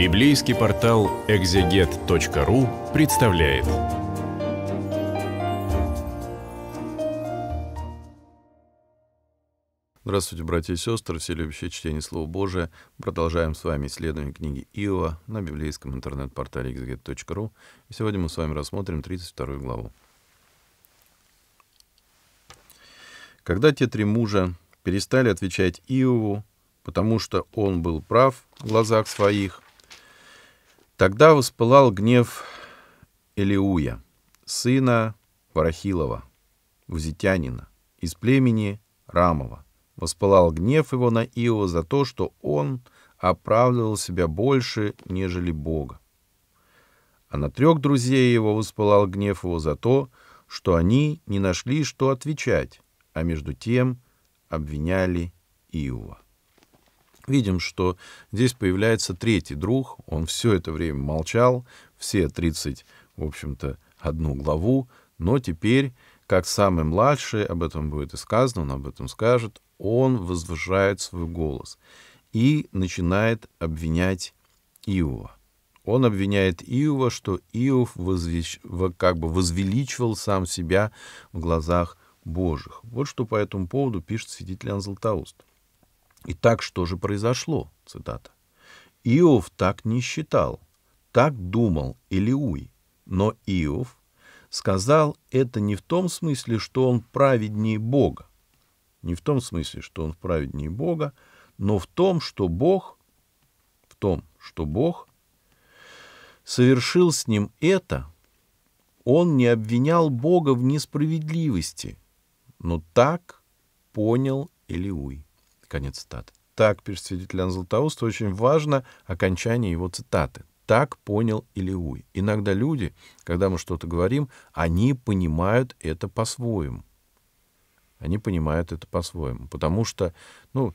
Библейский портал экзегет.ру представляет. Здравствуйте, братья и сестры, все любящие чтение Слова Божия. Продолжаем с вами исследование книги Иова на библейском интернет-портале exeget.ru. сегодня мы с вами рассмотрим 32 главу. Когда те три мужа перестали отвечать Иову, потому что он был прав в глазах своих, Тогда воспылал гнев Элиуя, сына Варахилова, узитянина, из племени Рамова. Воспылал гнев его на Иова за то, что он оправдывал себя больше, нежели Бога. А на трех друзей его воспылал гнев его за то, что они не нашли, что отвечать, а между тем обвиняли Иова видим, что здесь появляется третий друг, он все это время молчал, все 30, в общем-то, одну главу, но теперь, как самый младший, об этом будет и сказано, он об этом скажет, он возвышает свой голос и начинает обвинять Иова. Он обвиняет Иова, что Иов возвещ... как бы возвеличивал сам себя в глазах Божьих. Вот что по этому поводу пишет свидетель Анзелтауст. Итак, что же произошло? Цитата. Иов так не считал, так думал Илиуй, но Иов сказал это не в том смысле, что он праведнее Бога, не в том смысле, что он праведнее Бога, но в том, что Бог, в том, что Бог совершил с ним это, он не обвинял Бога в несправедливости, но так понял Элиуй. Конец цитаты. Так, пишет свидетель Иоанн Златоуст, очень важно окончание его цитаты. Так понял Илиуй. Иногда люди, когда мы что-то говорим, они понимают это по-своему. Они понимают это по-своему. Потому что, ну,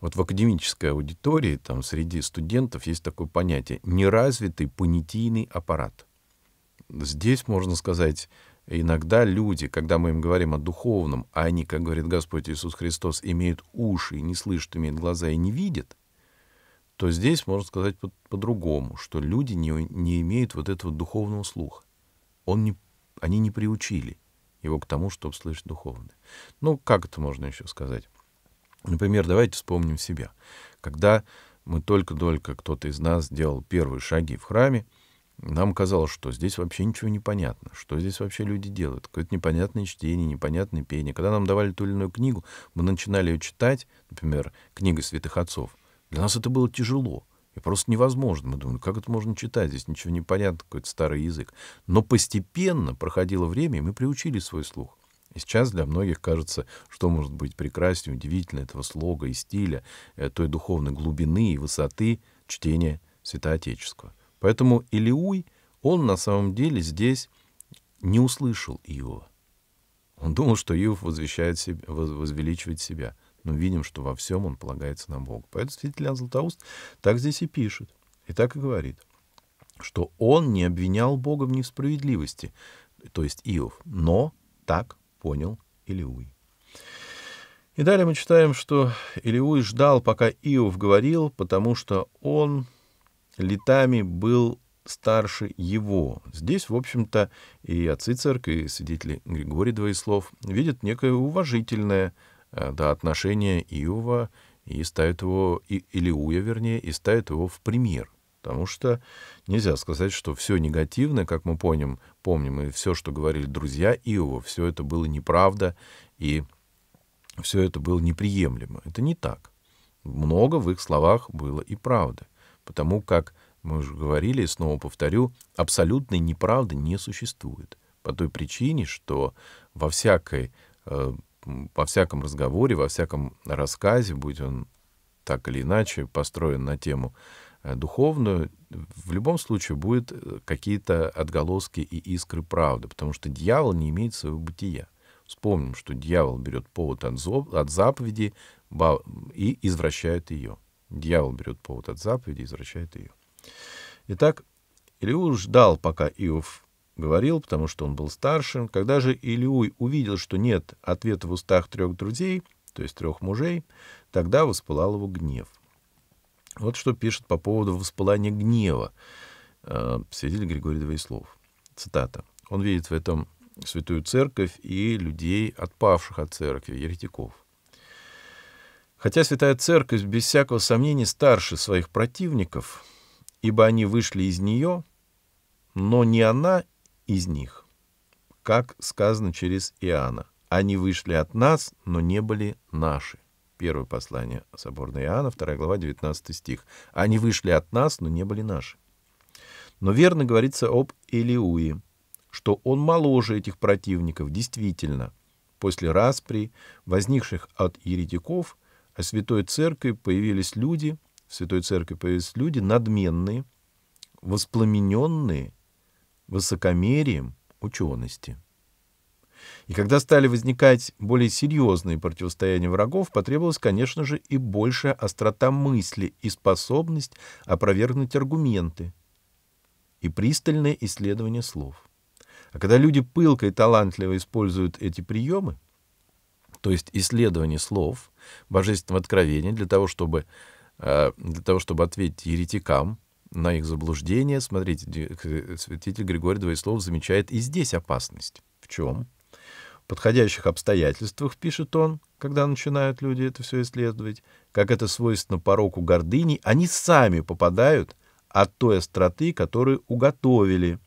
вот в академической аудитории, там, среди студентов есть такое понятие — неразвитый понятийный аппарат. Здесь, можно сказать, Иногда люди, когда мы им говорим о духовном, а они, как говорит Господь Иисус Христос, имеют уши и не слышат, имеют глаза и не видят, то здесь можно сказать по-другому, по что люди не, не имеют вот этого духовного слуха. Он не, они не приучили его к тому, чтобы слышать духовное. Ну, как это можно еще сказать? Например, давайте вспомним себя. Когда мы только-только, кто-то из нас делал первые шаги в храме, нам казалось, что здесь вообще ничего не понятно, что здесь вообще люди делают. Какое-то непонятное чтение, непонятное пение. Когда нам давали ту или иную книгу, мы начинали ее читать, например, книга святых отцов. Для нас это было тяжело и просто невозможно. Мы думали, как это можно читать, здесь ничего не понятно, какой-то старый язык. Но постепенно проходило время, и мы приучили свой слух. И сейчас для многих кажется, что может быть прекраснее, удивительно этого слога и стиля, э, той духовной глубины и высоты чтения святоотеческого. Поэтому Илиуй, он на самом деле здесь не услышал Иова. Он думал, что Иов возвещает себе возвеличивает себя. Но видим, что во всем он полагается на Бога. Поэтому святитель Иоанн Златоуст так здесь и пишет, и так и говорит, что он не обвинял Бога в несправедливости, то есть Иов, но так понял Илиуй. И далее мы читаем, что Илиуй ждал, пока Иов говорил, потому что он летами был старше его. Здесь, в общем-то, и отцы церкви, и свидетели Григорий Двоеслов видят некое уважительное э, да, отношение Иова и ставят его, и, Илиуя, вернее, и ставят его в пример. Потому что нельзя сказать, что все негативное, как мы помним, помним, и все, что говорили друзья Иова, все это было неправда, и все это было неприемлемо. Это не так. Много в их словах было и правды. — потому как, мы уже говорили и снова повторю, абсолютной неправды не существует. По той причине, что во, всякой, э, во всяком разговоре, во всяком рассказе, будь он так или иначе построен на тему э, духовную, в любом случае будут э, какие-то отголоски и искры правды, потому что дьявол не имеет своего бытия. Вспомним, что дьявол берет повод от, зоб, от заповеди и извращает ее. Дьявол берет повод от заповеди и извращает ее. Итак, Илиу ждал, пока Иов говорил, потому что он был старшим. Когда же Илиуй увидел, что нет ответа в устах трех друзей, то есть трех мужей, тогда воспылал его гнев. Вот что пишет по поводу воспылания гнева э, свидетель Григорий Двоеслов. Цитата. Он видит в этом святую церковь и людей, отпавших от церкви, еретиков. Хотя Святая Церковь без всякого сомнения старше своих противников, ибо они вышли из нее, но не она из них, как сказано через Иоанна. Они вышли от нас, но не были наши. Первое послание Соборной Иоанна, 2 глава, 19 стих. Они вышли от нас, но не были наши. Но верно говорится об Элиуе, что он моложе этих противников, действительно. После распри, возникших от еретиков – о Святой Церкви появились люди, в Святой Церкви появились люди надменные, воспламененные высокомерием учености. И когда стали возникать более серьезные противостояния врагов, потребовалась, конечно же, и большая острота мысли и способность опровергнуть аргументы и пристальное исследование слов. А когда люди пылко и талантливо используют эти приемы, то есть исследование слов божественного откровения для того, чтобы, э, для того, чтобы ответить еретикам на их заблуждение. Смотрите, святитель Григорий Двоеслов замечает и здесь опасность. В чем? В подходящих обстоятельствах, пишет он, когда начинают люди это все исследовать, как это свойственно пороку гордыни, они сами попадают от той остроты, которую уготовили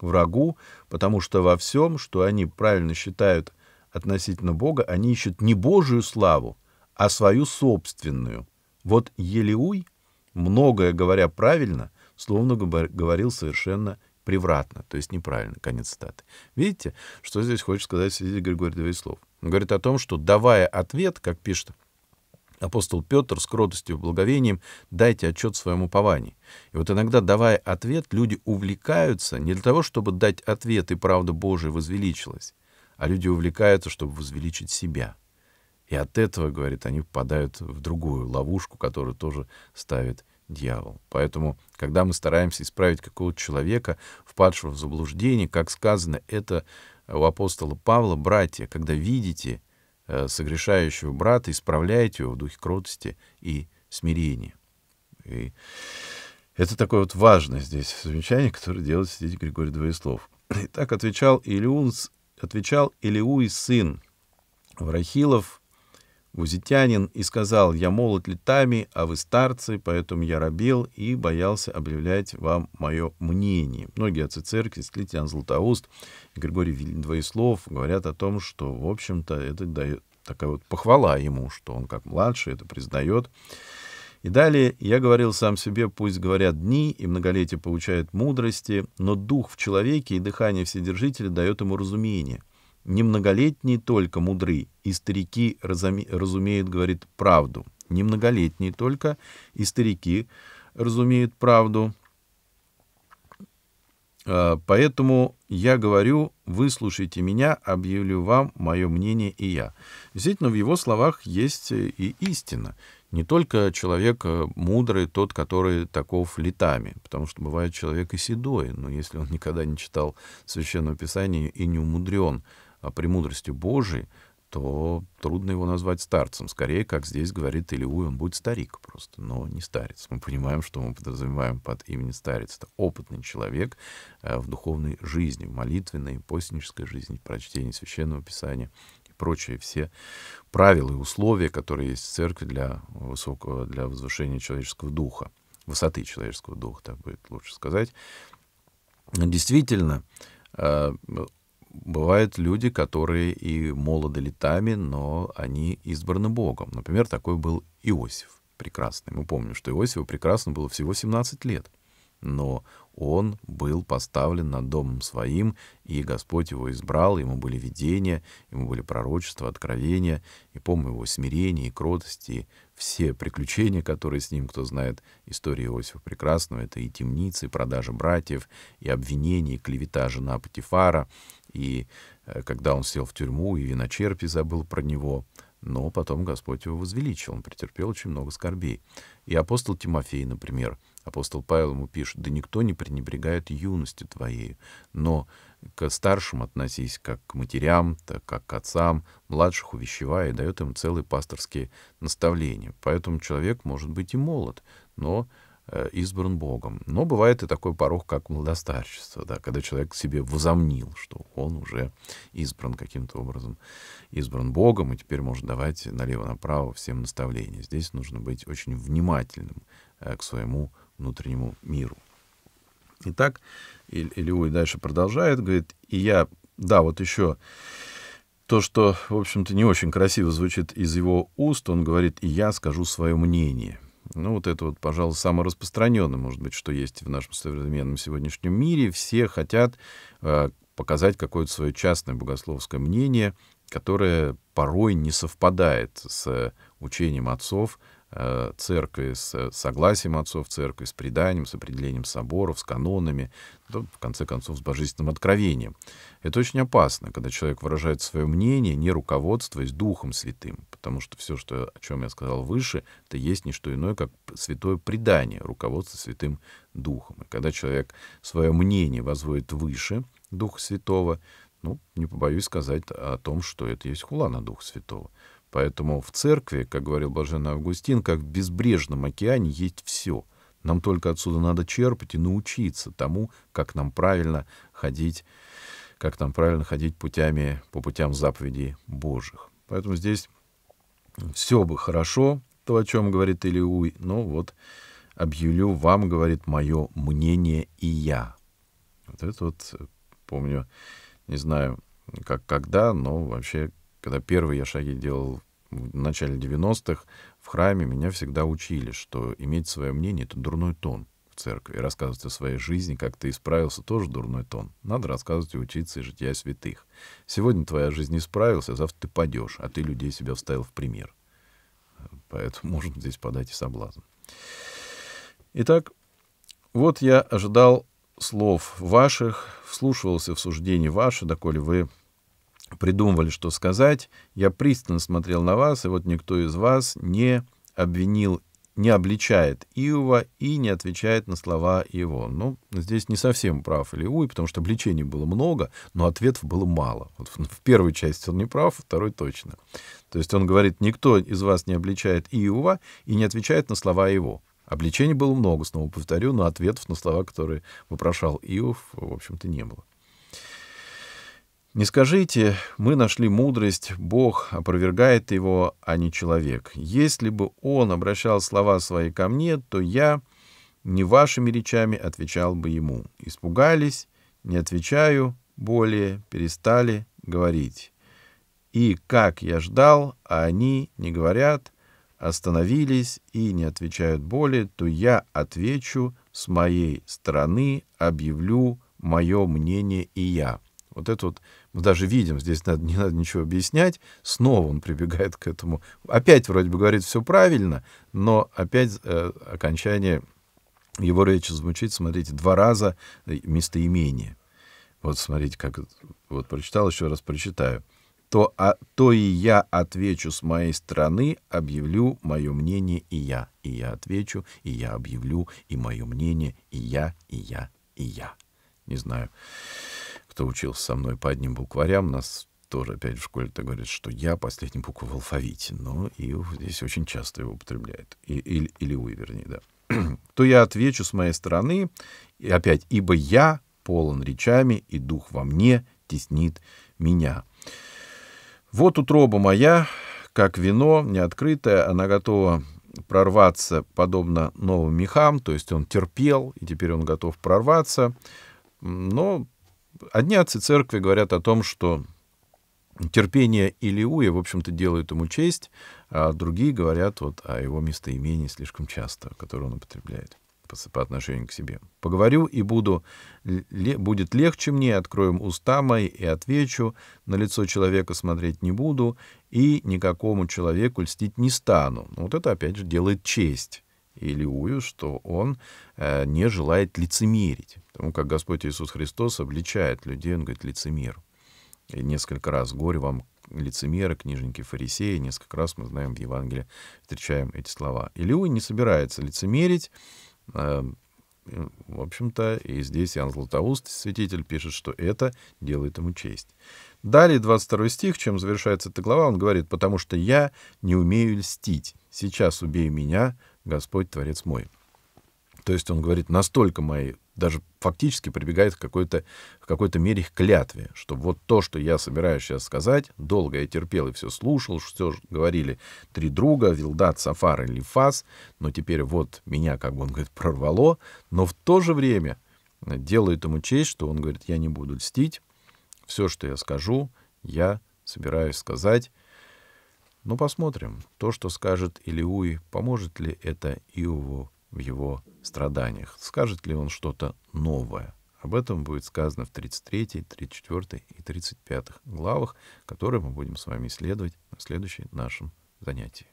врагу, потому что во всем, что они правильно считают относительно Бога, они ищут не Божию славу, а свою собственную. Вот Елеуй, многое говоря правильно, словно говорил совершенно превратно, то есть неправильно, конец цитаты. Видите, что здесь хочет сказать свидетель Григорий Давислов? Он говорит о том, что, давая ответ, как пишет Апостол Петр с кротостью и благовением «дайте отчет своему упованию». И вот иногда, давая ответ, люди увлекаются не для того, чтобы дать ответ и правда Божия возвеличилась, а люди увлекаются, чтобы возвеличить себя. И от этого, говорит, они впадают в другую ловушку, которую тоже ставит дьявол. Поэтому, когда мы стараемся исправить какого-то человека, впадшего в заблуждение, как сказано это у апостола Павла, братья, когда видите э, согрешающего брата, исправляйте его в духе кротости и смирения. И это такое вот важное здесь замечание, которое делает здесь Григорий Двоеслов. И так отвечал Илюнс отвечал Илиуй сын Врахилов, узитянин, и сказал, «Я молод летами, а вы старцы, поэтому я робел и боялся объявлять вам мое мнение». Многие отцы церкви, Слитян Златоуст и Григорий Двоеслов говорят о том, что, в общем-то, это дает такая вот похвала ему, что он как младший это признает. И далее я говорил сам себе, пусть говорят дни, и многолетие получает мудрости, но дух в человеке и дыхание Вседержителя дает ему разумение. Не многолетние только мудры, и старики разумеют, говорит, правду. Не многолетние только, и старики разумеют правду. А, поэтому я говорю, выслушайте меня, объявлю вам мое мнение и я. Действительно, в его словах есть э, и истина не только человек э, мудрый, тот, который таков летами, потому что бывает человек и седой, но если он никогда не читал Священного Писания и не умудрен а премудростью Божией, то трудно его назвать старцем. Скорее, как здесь говорит Илиуй, он будет старик просто, но не старец. Мы понимаем, что мы подразумеваем под именем старец. Это опытный человек э, в духовной жизни, в молитвенной, постнической жизни, в прочтении Священного Писания прочие все правила и условия, которые есть в церкви для высокого, для возвышения человеческого духа, высоты человеческого духа, так будет лучше сказать. Действительно, э, бывают люди, которые и молоды летами, но они избраны Богом. Например, такой был Иосиф прекрасный. Мы помним, что Иосифу прекрасно было всего 17 лет но он был поставлен над домом своим, и Господь его избрал, ему были видения, ему были пророчества, откровения, и помню его смирение и кротости и все приключения, которые с ним, кто знает историю Иосифа Прекрасного, это и темницы, и продажа братьев, и обвинения и клевета жена Патифара, и э, когда он сел в тюрьму, и виночерпи забыл про него, но потом Господь его возвеличил, он претерпел очень много скорбей. И апостол Тимофей, например, Апостол Павел ему пишет, «Да никто не пренебрегает юности твоей, но к старшим относись как к матерям, так как к отцам, младших увещевая, и дает им целые пасторские наставления. Поэтому человек может быть и молод, но э, избран Богом. Но бывает и такой порог, как младостарчество, да, когда человек себе возомнил, что он уже избран каким-то образом, избран Богом, и теперь может давать налево-направо всем наставления. Здесь нужно быть очень внимательным э, к своему внутреннему миру. Итак, Ильюй дальше продолжает, говорит, и я, да, вот еще то, что, в общем-то, не очень красиво звучит из его уст, он говорит, и я скажу свое мнение. Ну, вот это вот, пожалуй, самое распространенное, может быть, что есть в нашем современном сегодняшнем мире. Все хотят э, показать какое-то свое частное богословское мнение, которое порой не совпадает с учением отцов Э, церкви э, с согласием отцов церкви, с преданием, с определением соборов, с канонами, да, в конце концов, с божественным откровением. Это очень опасно, когда человек выражает свое мнение, не руководствуясь Духом Святым, потому что все, что, о чем я сказал выше, это есть не что иное, как святое предание, руководство Святым Духом. И когда человек свое мнение возводит выше Духа Святого, ну, не побоюсь сказать о том, что это есть хула на Духа Святого. Поэтому в церкви, как говорил Блаженный Августин, как в безбрежном океане есть все. Нам только отсюда надо черпать и научиться тому, как нам правильно ходить, как нам правильно ходить путями, по путям заповедей Божьих. Поэтому здесь все бы хорошо, то, о чем говорит Илиуй, но ну вот объявлю вам, говорит, мое мнение и я. Вот это вот, помню, не знаю, как когда, но вообще когда первые я шаги делал в начале 90-х, в храме меня всегда учили, что иметь свое мнение — это дурной тон в церкви. рассказывать о своей жизни, как ты исправился, тоже дурной тон. Надо рассказывать и учиться и жития святых. Сегодня твоя жизнь исправилась, а завтра ты падешь, а ты людей себя вставил в пример. Поэтому можно здесь подать и соблазн. Итак, вот я ожидал слов ваших, вслушивался в суждение ваше, доколе вы придумывали, что сказать. Я пристально смотрел на вас, и вот никто из вас не обвинил, не обличает Иова и не отвечает на слова его. Ну, здесь не совсем прав Илиуй, потому что обличений было много, но ответов было мало. Вот в первой части он не прав, во второй точно. То есть он говорит, никто из вас не обличает Иова и не отвечает на слова его. Обличений было много, снова повторю, но ответов на слова, которые вопрошал Иов, в общем-то, не было. Не скажите, мы нашли мудрость, Бог опровергает его, а не человек. Если бы он обращал слова свои ко мне, то я не вашими речами отвечал бы ему. Испугались, не отвечаю, более перестали говорить. И как я ждал, а они не говорят, остановились и не отвечают более, то я отвечу с моей стороны, объявлю мое мнение и я. Вот это вот мы даже видим, здесь надо, не надо ничего объяснять, снова он прибегает к этому. Опять вроде бы говорит все правильно, но опять э, окончание его речи звучит, смотрите, два раза э, местоимение. Вот смотрите, как вот прочитал, еще раз прочитаю. То, а, то и я отвечу с моей стороны, объявлю мое мнение и я. И я отвечу, и я объявлю, и мое мнение, и я, и я, и я. Не знаю кто учился со мной по одним букварям, нас тоже опять в школе-то говорят, что я последняя буква в алфавите, но и здесь очень часто его употребляют. И, или, или вы, вернее, да. То я отвечу с моей стороны, и опять, ибо я полон речами, и дух во мне теснит меня. Вот утроба моя, как вино, не открытое, она готова прорваться, подобно новым мехам, то есть он терпел, и теперь он готов прорваться, но Одни отцы церкви говорят о том, что терпение Илиуя, в общем-то, делает ему честь, а другие говорят вот о его местоимении слишком часто, которое он употребляет по, по отношению к себе. Поговорю и буду, ле, будет легче мне, откроем уста мои и отвечу, на лицо человека смотреть не буду и никакому человеку льстить не стану. Ну, вот это, опять же, делает честь Илию, что он э, не желает лицемерить. Потому как Господь Иисус Христос обличает людей, он говорит, лицемер. И несколько раз горе вам лицемеры, книжники, фарисеи. Несколько раз мы знаем в Евангелии, встречаем эти слова. Илиуй не собирается лицемерить. Э, в общем-то, и здесь Иоанн Златоуст, святитель, пишет, что это делает ему честь. Далее 22 стих, чем завершается эта глава, он говорит, «Потому что я не умею льстить. Сейчас убей меня, Господь, Творец мой. То есть он говорит, настолько мои, даже фактически прибегает к какой-то, в какой-то мере к клятве, что вот то, что я собираюсь сейчас сказать, долго я терпел и все слушал, все говорили три друга, Вилдат, Сафар и Лифас, но теперь вот меня, как бы он говорит, прорвало, но в то же время делает ему честь, что он говорит, я не буду льстить, все, что я скажу, я собираюсь сказать, но посмотрим, то, что скажет Илиуи, поможет ли это Иову в его страданиях, скажет ли он что-то новое. Об этом будет сказано в 33, 34 и 35 главах, которые мы будем с вами исследовать на следующем нашем занятии.